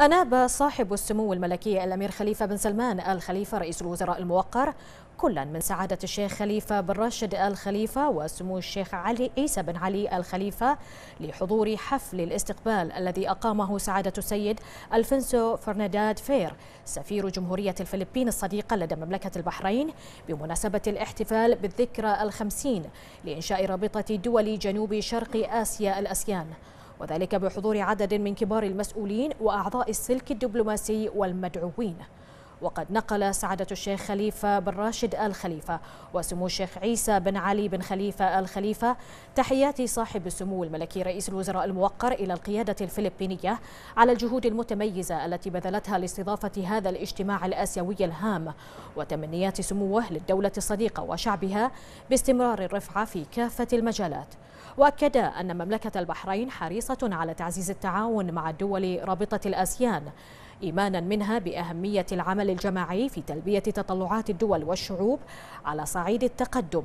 أناب صاحب السمو الملكي الأمير خليفة بن سلمان آل خليفة رئيس الوزراء الموقر كلا من سعادة الشيخ خليفة بن راشد آل خليفة وسمو الشيخ علي عيسى بن علي آل خليفة لحضور حفل الاستقبال الذي أقامه سعادة السيد ألفنسو فرناداد فير سفير جمهورية الفلبين الصديقة لدى مملكة البحرين بمناسبة الاحتفال بالذكرى الخمسين لإنشاء رابطة دول جنوب شرق آسيا الأسيان وذلك بحضور عدد من كبار المسؤولين وأعضاء السلك الدبلوماسي والمدعوين وقد نقل سعادة الشيخ خليفة بن راشد آل خليفة وسمو الشيخ عيسى بن علي بن خليفة آل خليفة تحيات صاحب السمو الملكي رئيس الوزراء الموقر إلى القيادة الفلبينية على الجهود المتميزة التي بذلتها لاستضافة هذا الاجتماع الآسيوي الهام وتمنيات سموه للدولة الصديقة وشعبها باستمرار الرفعة في كافة المجالات وأكد أن مملكة البحرين حريصة على تعزيز التعاون مع الدول رابطة الآسيان إيمانا منها بأهمية العمل الجماعي في تلبية تطلعات الدول والشعوب على صعيد التقدم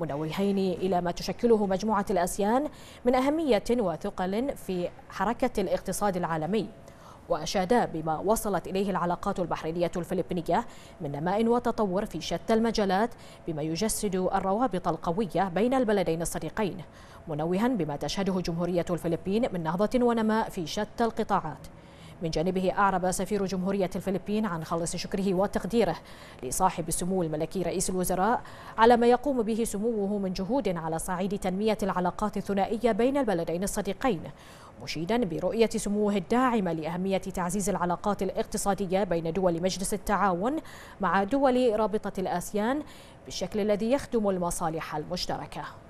منوهين إلى ما تشكله مجموعة الأسيان من أهمية وثقل في حركة الاقتصاد العالمي وأشادا بما وصلت إليه العلاقات البحرينية الفلبينية من نماء وتطور في شتى المجالات بما يجسد الروابط القوية بين البلدين الصديقين منوها بما تشهده جمهورية الفلبين من نهضة ونماء في شتى القطاعات من جانبه أعرب سفير جمهورية الفلبين عن خالص شكره وتقديره لصاحب السمو الملكي رئيس الوزراء على ما يقوم به سموه من جهود على صعيد تنمية العلاقات الثنائية بين البلدين الصديقين مشيدا برؤية سموه الداعمة لأهمية تعزيز العلاقات الاقتصادية بين دول مجلس التعاون مع دول رابطة الآسيان بالشكل الذي يخدم المصالح المشتركه